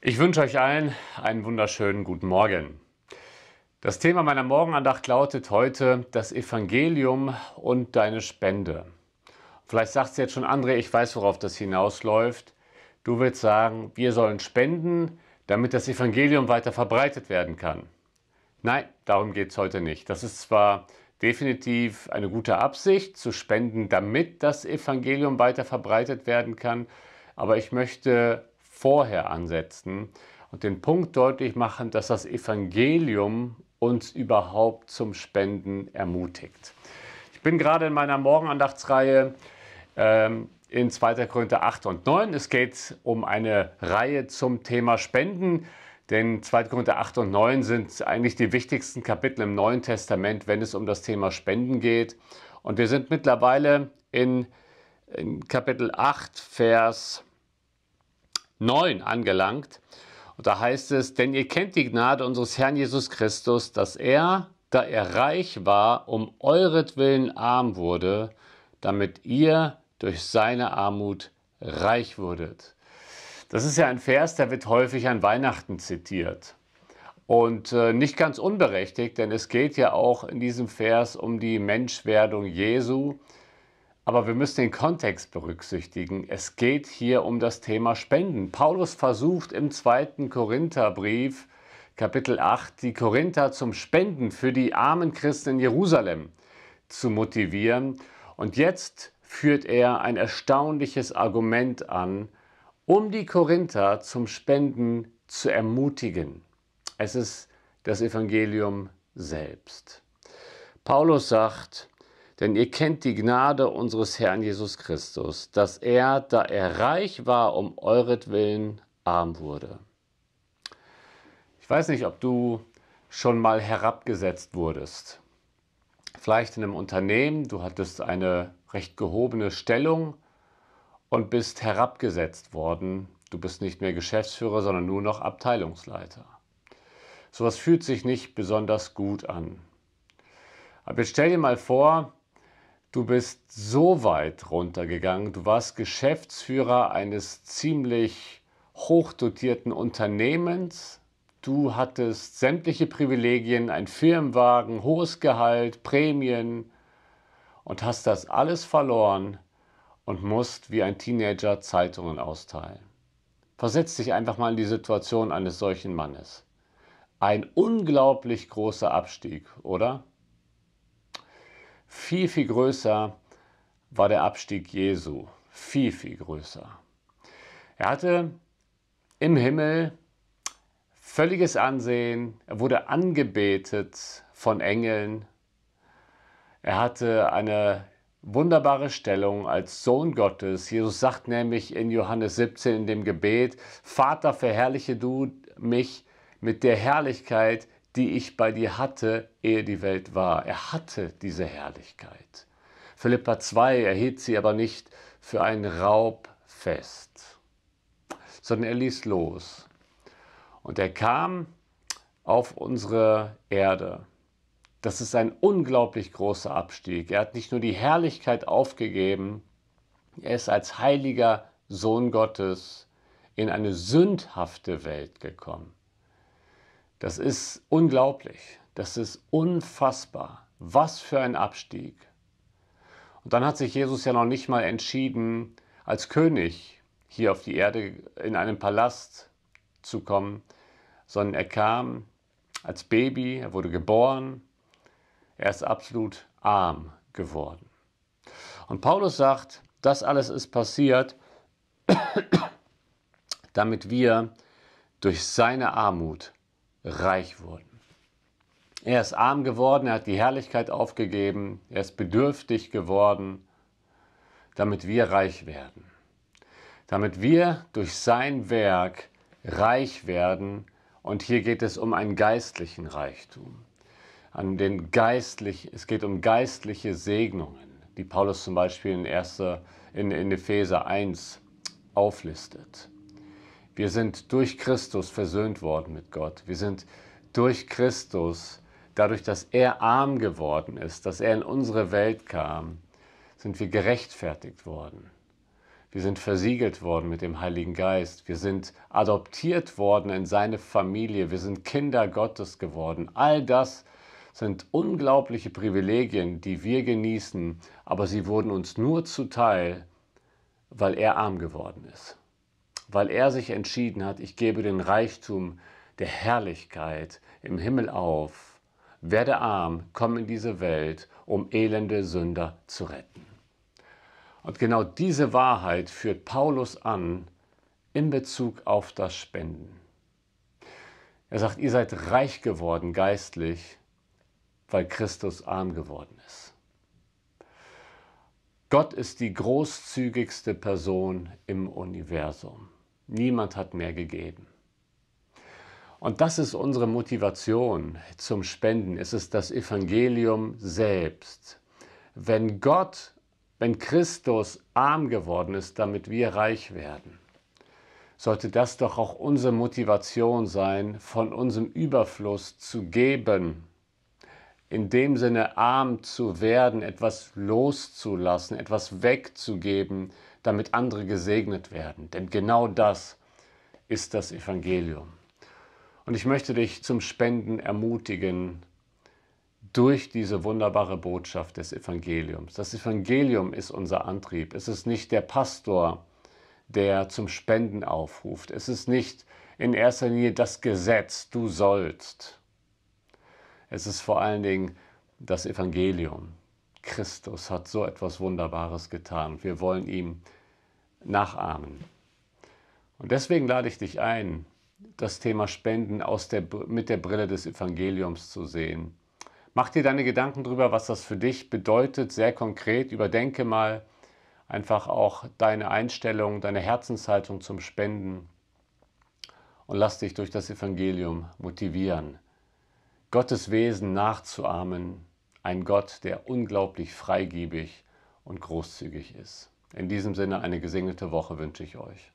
Ich wünsche euch allen einen wunderschönen guten Morgen. Das Thema meiner Morgenandacht lautet heute das Evangelium und deine Spende. Vielleicht sagt es jetzt schon André, ich weiß, worauf das hinausläuft. Du willst sagen, wir sollen spenden, damit das Evangelium weiter verbreitet werden kann. Nein, darum geht es heute nicht. Das ist zwar definitiv eine gute Absicht, zu spenden, damit das Evangelium weiter verbreitet werden kann, aber ich möchte vorher ansetzen und den Punkt deutlich machen, dass das Evangelium uns überhaupt zum Spenden ermutigt. Ich bin gerade in meiner Morgenandachtsreihe ähm, in 2. Korinther 8 und 9. Es geht um eine Reihe zum Thema Spenden, denn 2. Korinther 8 und 9 sind eigentlich die wichtigsten Kapitel im Neuen Testament, wenn es um das Thema Spenden geht. Und wir sind mittlerweile in, in Kapitel 8, Vers 9. 9 angelangt. Und da heißt es, denn ihr kennt die Gnade unseres Herrn Jesus Christus, dass er, da er reich war, um euretwillen arm wurde, damit ihr durch seine Armut reich wurdet. Das ist ja ein Vers, der wird häufig an Weihnachten zitiert. Und äh, nicht ganz unberechtigt, denn es geht ja auch in diesem Vers um die Menschwerdung Jesu, aber wir müssen den Kontext berücksichtigen. Es geht hier um das Thema Spenden. Paulus versucht im zweiten Korintherbrief, Kapitel 8, die Korinther zum Spenden für die armen Christen in Jerusalem zu motivieren. Und jetzt führt er ein erstaunliches Argument an, um die Korinther zum Spenden zu ermutigen. Es ist das Evangelium selbst. Paulus sagt, denn ihr kennt die Gnade unseres Herrn Jesus Christus, dass er, da er reich war, um euretwillen arm wurde. Ich weiß nicht, ob du schon mal herabgesetzt wurdest. Vielleicht in einem Unternehmen, du hattest eine recht gehobene Stellung und bist herabgesetzt worden. Du bist nicht mehr Geschäftsführer, sondern nur noch Abteilungsleiter. Sowas fühlt sich nicht besonders gut an. Aber jetzt stell dir mal vor, Du bist so weit runtergegangen, du warst Geschäftsführer eines ziemlich hochdotierten Unternehmens, du hattest sämtliche Privilegien, ein Firmenwagen, hohes Gehalt, Prämien und hast das alles verloren und musst wie ein Teenager Zeitungen austeilen. Versetz dich einfach mal in die Situation eines solchen Mannes. Ein unglaublich großer Abstieg, oder? Viel, viel größer war der Abstieg Jesu. Viel, viel größer. Er hatte im Himmel völliges Ansehen. Er wurde angebetet von Engeln. Er hatte eine wunderbare Stellung als Sohn Gottes. Jesus sagt nämlich in Johannes 17 in dem Gebet, Vater, verherrliche du mich mit der Herrlichkeit, die ich bei dir hatte, ehe die Welt war. Er hatte diese Herrlichkeit. Philippa 2 erhielt sie aber nicht für ein Raubfest, sondern er ließ los. Und er kam auf unsere Erde. Das ist ein unglaublich großer Abstieg. Er hat nicht nur die Herrlichkeit aufgegeben, er ist als heiliger Sohn Gottes in eine sündhafte Welt gekommen. Das ist unglaublich. Das ist unfassbar. Was für ein Abstieg. Und dann hat sich Jesus ja noch nicht mal entschieden, als König hier auf die Erde in einem Palast zu kommen, sondern er kam als Baby, er wurde geboren, er ist absolut arm geworden. Und Paulus sagt, das alles ist passiert, damit wir durch seine Armut reich wurden. Er ist arm geworden, er hat die Herrlichkeit aufgegeben, er ist bedürftig geworden, damit wir reich werden. Damit wir durch sein Werk reich werden. Und hier geht es um einen geistlichen Reichtum. An den geistlich, es geht um geistliche Segnungen, die Paulus zum Beispiel in, erster, in, in Epheser 1 auflistet. Wir sind durch Christus versöhnt worden mit Gott. Wir sind durch Christus, dadurch, dass er arm geworden ist, dass er in unsere Welt kam, sind wir gerechtfertigt worden. Wir sind versiegelt worden mit dem Heiligen Geist. Wir sind adoptiert worden in seine Familie. Wir sind Kinder Gottes geworden. All das sind unglaubliche Privilegien, die wir genießen, aber sie wurden uns nur zuteil, weil er arm geworden ist weil er sich entschieden hat, ich gebe den Reichtum der Herrlichkeit im Himmel auf, werde arm, komm in diese Welt, um elende Sünder zu retten. Und genau diese Wahrheit führt Paulus an in Bezug auf das Spenden. Er sagt, ihr seid reich geworden geistlich, weil Christus arm geworden ist. Gott ist die großzügigste Person im Universum. Niemand hat mehr gegeben. Und das ist unsere Motivation zum Spenden. Es ist das Evangelium selbst. Wenn Gott, wenn Christus arm geworden ist, damit wir reich werden, sollte das doch auch unsere Motivation sein, von unserem Überfluss zu geben, in dem Sinne arm zu werden, etwas loszulassen, etwas wegzugeben, damit andere gesegnet werden. Denn genau das ist das Evangelium. Und ich möchte dich zum Spenden ermutigen durch diese wunderbare Botschaft des Evangeliums. Das Evangelium ist unser Antrieb. Es ist nicht der Pastor, der zum Spenden aufruft. Es ist nicht in erster Linie das Gesetz, du sollst. Es ist vor allen Dingen das Evangelium. Christus hat so etwas Wunderbares getan. Wir wollen ihm nachahmen. Und deswegen lade ich dich ein, das Thema Spenden aus der, mit der Brille des Evangeliums zu sehen. Mach dir deine Gedanken darüber, was das für dich bedeutet, sehr konkret. Überdenke mal einfach auch deine Einstellung, deine Herzenshaltung zum Spenden und lass dich durch das Evangelium motivieren. Gottes Wesen nachzuahmen, ein Gott, der unglaublich freigebig und großzügig ist. In diesem Sinne eine gesegnete Woche wünsche ich euch.